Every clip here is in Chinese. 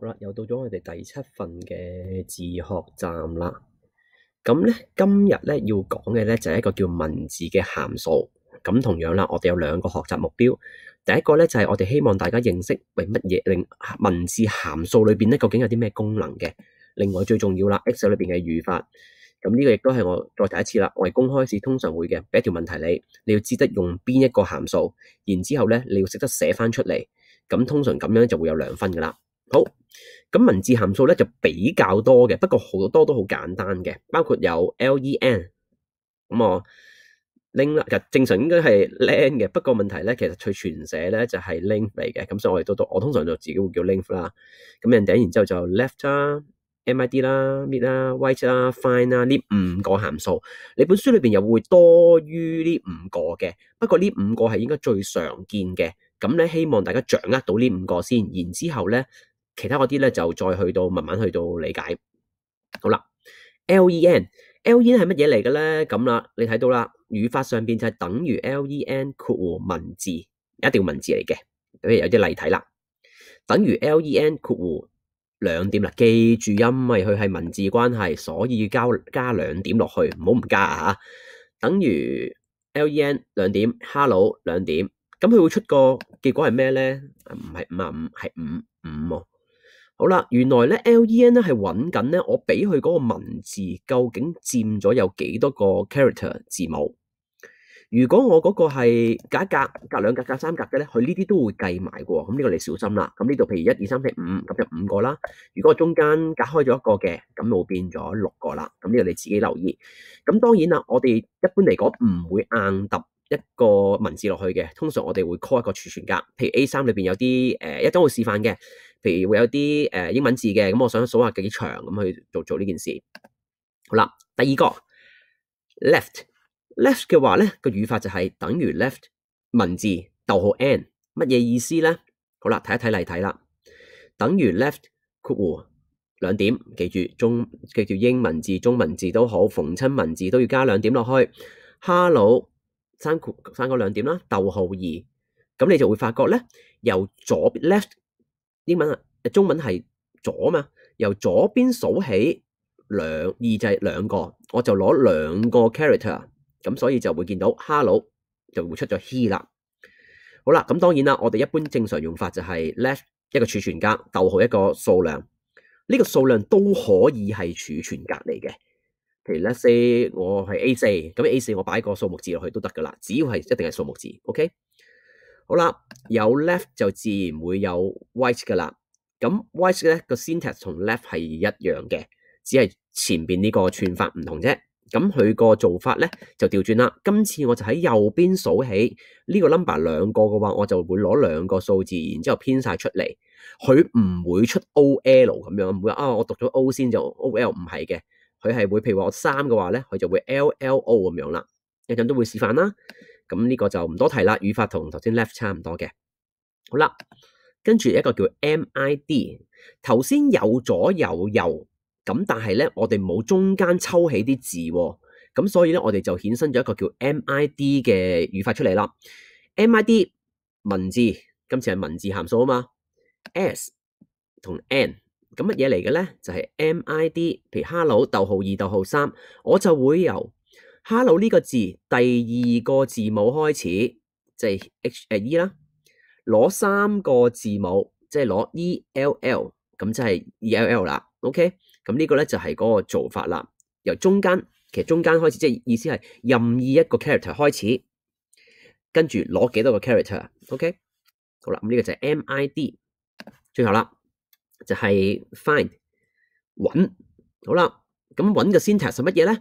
好啦，又到咗我哋第七份嘅自学站啦。咁咧，今日咧要讲嘅咧就系一个叫文字嘅函数。咁同样啦，我哋有两个学习目标。第一个咧就系我哋希望大家认识为乜嘢令文字函数里边咧究竟有啲咩功能嘅。另外最重要啦，Excel 里边嘅语法。咁呢个亦都系我再提一次啦。我哋公开试通常会嘅俾一条问题你，你要知得用边一个函数，然之后咧你要识得写翻出嚟。咁通常咁样就会有两分噶啦。好，咁文字函數咧就比較多嘅，不過好多都好簡單嘅，包括有 len，咁我 link 啦，其實正常應該係 len 嘅，不過問題咧，其實佢全寫咧就係 link 嚟嘅，咁所以我哋都讀，我通常就自己會叫 link 啦。咁人哋然之後就 left 啦、mid 啦、mid 啦、white 啦、fine 啦呢五個函數，你本書裏边又會多於呢五個嘅，不過呢五個係應該最常見嘅，咁咧希望大家掌握到呢五個先，然之後咧。其他嗰啲咧就再去到慢慢去到理解。好啦，len len 系乜嘢嚟嘅咧？咁啦，你睇到啦，语法上边就系等于 len 括弧文字，一定要文字嚟嘅。如有啲例题啦，等于 len 括弧两点啦，记住因为佢系文字关系，所以交加两点落去，唔好唔加啊。等于 len 两点，hello 两点，咁佢会出个结果系咩咧？唔系五啊五，系五五。好啦，原來咧，len 咧係揾緊咧，我俾佢嗰個文字究竟佔咗有幾多個 character 字母？如果我嗰個係隔一格、隔兩格、隔三格嘅咧，佢呢啲都會計埋嘅喎。咁呢個你小心啦。咁呢度譬如一二三四五，咁就五個啦。如果我中間隔開咗一個嘅，咁就變咗六個啦。咁呢個你自己留意。咁當然啦，我哋一般嚟講唔會硬揼。一個文字落去嘅，通常我哋會 call 一個儲存格，譬如 A 三裏邊有啲誒，一張會示範嘅，譬如會有啲誒英文字嘅，咁我想數下幾長咁去做做呢件事。好啦，第二個 left left 嘅話咧個語法就係等於 left 文字逗號 n 乜嘢意思咧？好啦，睇一睇例體啦，等於 left 括弧兩點，記住中記住英文字、中文字都好，逢親文字都要加兩點落去。Hello。三個兩個兩點啦，逗號二，咁你就會發覺咧，由左 left 英文啊，中文係左嘛，由左邊數起兩二就係兩個，我就攞兩個 character，咁所以就會見到 hello 就會出咗 he 啦。好啦，咁當然啦，我哋一般正常用法就係 left 一個儲存格，逗號一個數量，呢個數量都可以係儲存格嚟嘅。譬如 a 四，我係 A 四，咁 A 四我摆个数目字落去都得噶啦，只要系一定系数目字，OK。好啦，有 left 就自然会有 white 噶啦，咁 white 咧个 syntax 同 left 系一样嘅，只系前边呢个串法唔同啫。咁佢个做法咧就调转啦，今次我就喺右边数起呢个 number 两个嘅话，我就会攞两个数字，然之后编晒出嚟，佢唔会出 O L 咁样，唔会啊我读咗 O 先就 O L 唔系嘅。佢系會，譬如話我三嘅話咧，佢就會 LLO 咁樣啦，一陣都會示範啦。咁呢個就唔多提啦。語法同頭先 Left 差唔多嘅。好啦，跟住一個叫 Mid，頭先有左有右，咁但係咧我哋冇中間抽起啲字喎，咁所以咧我哋就衍生咗一個叫 Mid 嘅語法出嚟啦。Mid 文字，今次係文字函數嘛。s 同 N。咁乜嘢嚟嘅咧？就係 MID，譬如 Hello，逗號二，逗號三，我就會由 Hello 呢個字第二個字母開始，即係 H 誒 E 啦，攞三個字母，即係攞 E L L，咁即係 E L L 啦。OK，咁呢個咧就係嗰個做法啦。由中間，其實中間開始，即係意思係任意一個 character 开始，跟住攞幾多個 character。OK，好啦，咁呢個就係 MID，最後啦。就系 find 揾好啦，咁揾嘅 syntax 系乜嘢咧？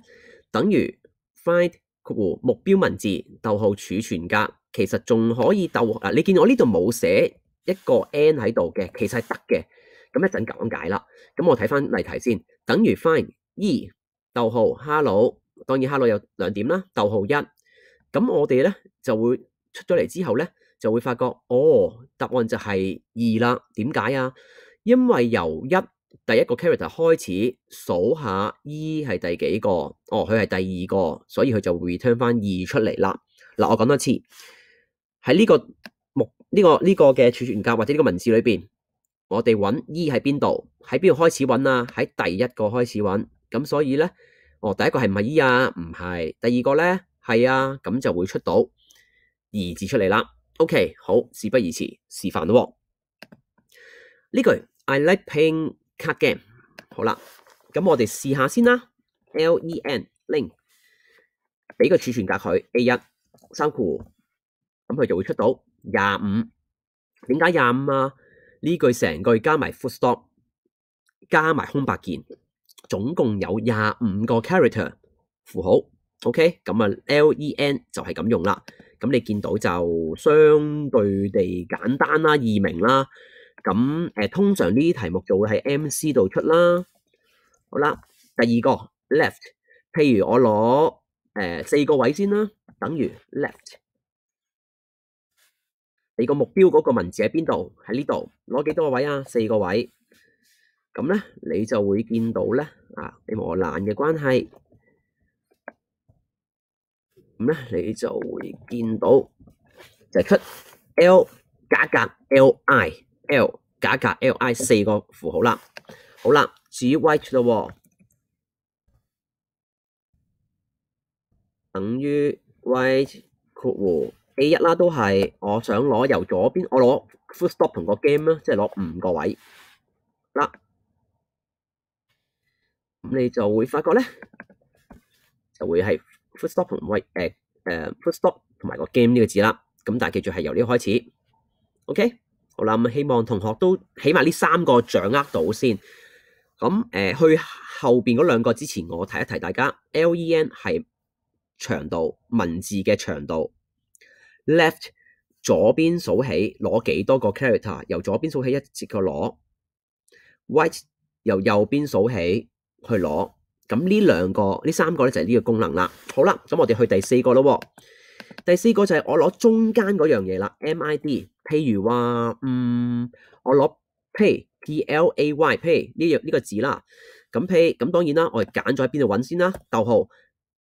等于 find 括弧目标文字逗号储存格，其实仲可以逗啊！你见我呢度冇写一个 n 喺度嘅，其实系得嘅。咁一阵讲解啦。咁我睇翻例题先，等于 find 二逗号 hello。当然 hello 有两点啦，逗号一。咁我哋咧就会出咗嚟之后咧，就会发觉哦，答案就系二啦。点解啊？因为由一第一个 character 开始数下 e 系第几个，哦，佢系第二个，所以佢就会听翻二出嚟啦。嗱，我讲多次喺呢个目呢个呢个嘅储存格或者呢个文字里边，我哋揾 e 喺边度？喺边度开始揾啊？喺第一个开始揾，咁所以咧，哦，第一个系唔系 e 啊？唔系，第二个咧系啊，咁就会出到二字出嚟啦。OK，好事不宜迟，示范啦。呢句，I like playing card game。好啦，咁我哋试下先啦。L E N，link，俾个储存格佢 A 一三库，咁佢就会出到廿五。点解廿五啊？呢句成句加埋 full stop，加埋空白键，总共有廿五个 character 符号。OK，咁啊，L E N 就系咁用啦。咁你见到就相对地简单啦，易明啦。咁诶，通常呢啲题目就会喺 M C 度出啦。好啦，第二个 left，譬如我攞诶四个位先啦，等于 left。你个目标嗰个文字喺边度？喺呢度。攞几多个位啊？四个位。咁咧，你就会见到咧啊，你为我难嘅关系。咁咧，你就会见到就出 L 格格 L I。L 假假 LI 四个符号啦，好啦，至于 h 咯，等于 h 括弧 A 一啦，都系我想攞由左边，我攞 full stop 同个 game 啦，即系攞五个位啦，咁你就会发觉咧，就会系 full stop 同 Y 诶诶 full stop 同埋个 game 呢个字啦，咁但系记住系由呢开始，OK。好啦，咁希望同學都起碼呢三個掌握到先。咁誒，去後邊嗰兩個之前，我提一提大家。len 係長度，文字嘅長度。left 左邊數起攞幾多個 character，由左邊數起一截個攞。white 由右邊數起去攞。咁呢兩個、呢三個咧就係呢個功能啦。好啦，咁我哋去第四個咯。第四個就係我攞中間嗰樣嘢啦。mid。譬如話，嗯，我攞 P L A Y，pay 呢样呢個字啦，咁 P，咁當然啦，我哋揀咗喺邊度揾先啦，逗號，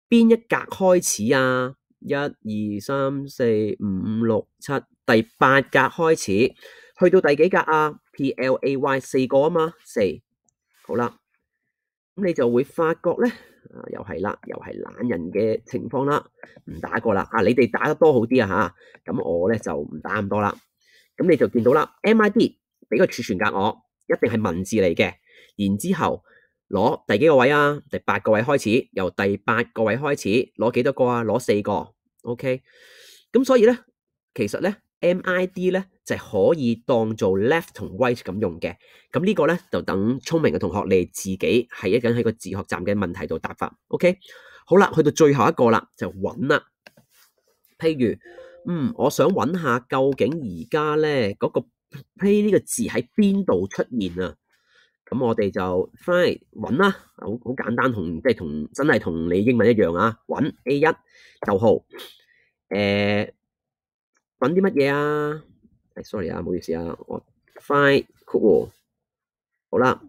邊一格開始啊？一、二、三、四、五、六、七，第八格開始，去到第幾格啊？P L A Y 四个啊嘛，四，好啦，咁你就會發覺咧，啊又係啦，又係懶人嘅情況啦，唔打过啦，啊你哋打得多好啲啊吓，咁我咧就唔打咁多啦。咁你就見到啦，M I D 俾個儲存格我，一定係文字嚟嘅。然之後攞第幾個位啊？第八個位開始，由第八個位開始攞幾多個啊？攞四個。OK。咁所以咧，其實咧，M I D 咧就係可以當做 left 同 right 咁用嘅。咁呢個咧就等聰明嘅同學你自己係一緊喺個自學站嘅問題度答法。OK。好啦，去到最後一個啦，就揾啦。譬如。嗯，我想揾下究竟而家咧嗰个 A 呢个字喺边度出现啊？咁我哋就翻嚟揾啦，好好简单，同即系同真系同你英文一样啊！揾 A 一逗号，诶，揾啲乜嘢啊？诶 s o r r y 啊，唔好意思啊，我 find o o l 好啦。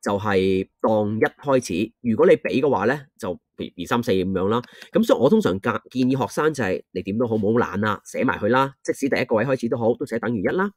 就係當一開始，如果你俾嘅話咧，就譬如二三四咁樣啦。咁所以我通常建建議學生就係你點都好，唔好懶啦，寫埋佢啦。即使第一個位開始都好，都寫等於一啦。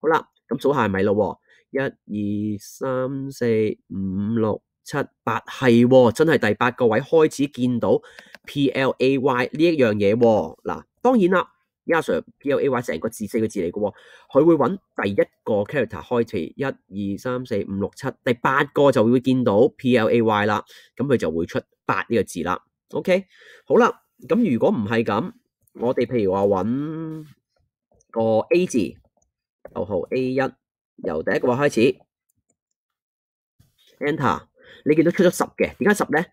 好啦，咁數下係咪咯？一、二、三、四、五、六、七、八，係真係第八個位開始見到 P L A Y 呢一樣嘢喎。嗱，當然啦。y a s h a r P L A Y 成个字四个字嚟嘅，佢会揾第一个 character 开始，一二三四五六七，第八个就会见到 P L A Y 啦。咁佢就会出八呢个字啦。OK，好啦。咁如果唔系咁，我哋譬如话揾个 A 字，逗号 A 一，由第一个话开始，Enter。你见到出咗十嘅，點解十咧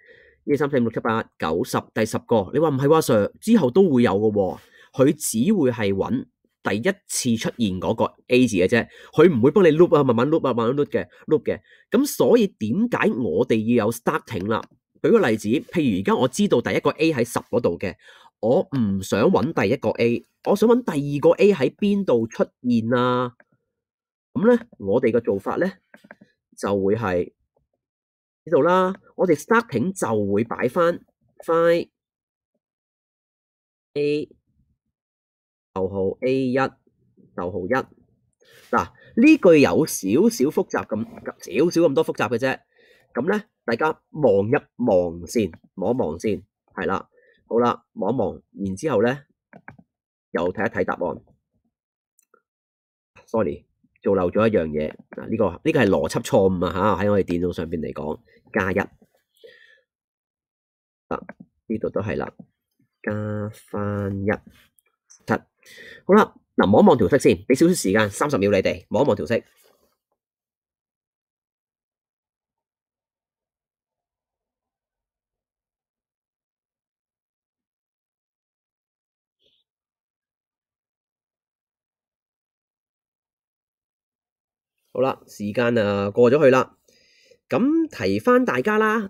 一二三四五六七八九十，第十个你话唔系话 Sir 之后都会有嘅。佢只會係揾第一次出現嗰個 A 字嘅啫，佢唔會幫你 loop 啊，慢慢 loop 啊，慢慢 loop 嘅，loop 嘅。咁所以點解我哋要有 starting 啦？舉個例子，譬如而家我知道第一個 A 喺十嗰度嘅，我唔想揾第一個 A，我想揾第二個 A 喺邊度出現啊？咁咧，我哋嘅做法咧就會係呢度啦。我哋 starting 就會擺翻 f i A。逗号 A 一逗号一嗱呢句有少少复杂咁少少咁多复杂嘅啫咁咧，大家望一望先，望一望先系啦，好啦，望一望，然之后咧又睇一睇答案。sorry，做漏咗一样嘢嗱，呢个呢个系逻辑错误啊吓，喺我哋电脑上边嚟讲加一啊呢度都系啦，加翻一七。好啦，嗱，望一望调色先，俾少少时间，三十秒你哋望一望调色。好啦，时间啊过咗去啦，咁提翻大家啦。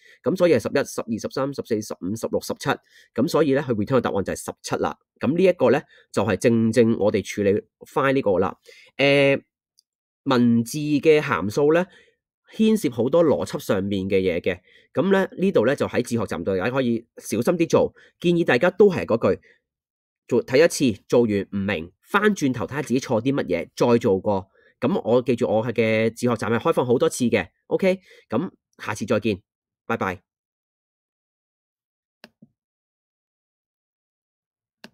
咁所以係十一、十二、十三、十四、十五、十六、十七，咁所以咧佢 return 到答案就係十七啦。咁呢一个咧就是、正正我哋处理快呢个啦。诶，文字嘅函数咧牵涉好多逻辑上面嘅嘢嘅，咁咧呢度咧就喺自学站度，大家可以小心啲做。建议大家都係嗰句做睇一次，做完唔明，翻转头睇下自己错啲乜嘢，再做过。咁我记住我嘅自学站係开放好多次嘅，OK？咁下次再见。Bye bye.